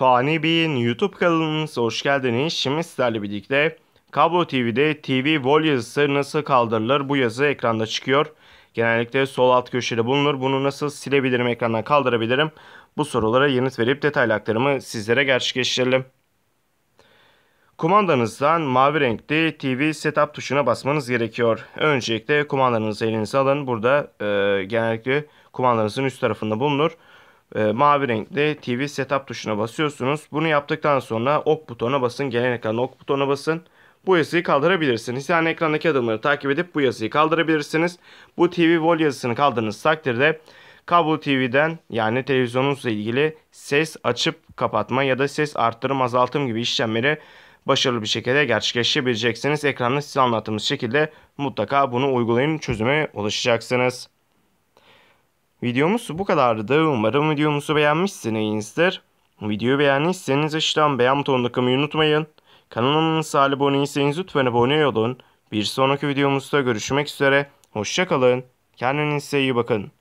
Fani Bey'in YouTube kanalımıza hoş geldiniz. Şimdi sizlerle birlikte Kablo TV'de TV Vol yazısı nasıl kaldırılır? Bu yazı ekranda çıkıyor. Genellikle sol alt köşede bulunur. Bunu nasıl silebilirim, ekrandan kaldırabilirim? Bu sorulara yanıt verip detaylı aktarımı sizlere gerçekleştirelim. Kumandanızdan mavi renkli TV Setup tuşuna basmanız gerekiyor. Öncelikle kumandanızı elinize alın. Burada e, genellikle kumandanızın üst tarafında bulunur e, mavi renkli TV Setup tuşuna basıyorsunuz. Bunu yaptıktan sonra ok butonuna basın. Gelen ekranda ok butonuna basın. Bu yazıyı kaldırabilirsiniz. Yani ekrandaki adımları takip edip bu yazıyı kaldırabilirsiniz. Bu TV Vol yazısını kaldırdığınız takdirde kablo TV'den yani televizyonunuzla ilgili ses açıp kapatma ya da ses arttırım azaltım gibi işlemleri başarılı bir şekilde gerçekleştirebileceksiniz. Ekranda size anlattığımız şekilde mutlaka bunu uygulayın çözüme ulaşacaksınız. Videomuz bu kadardı. Umarım videomuzu beğenmişsinizdir. Videoyu beğendiyseniz aşağıdan beğen butonuna kımayı unutmayın. Kanalımıza aboneyseniz lütfen abone olun. Bir sonraki videomuzda görüşmek üzere. Hoşçakalın. Kendinize iyi bakın.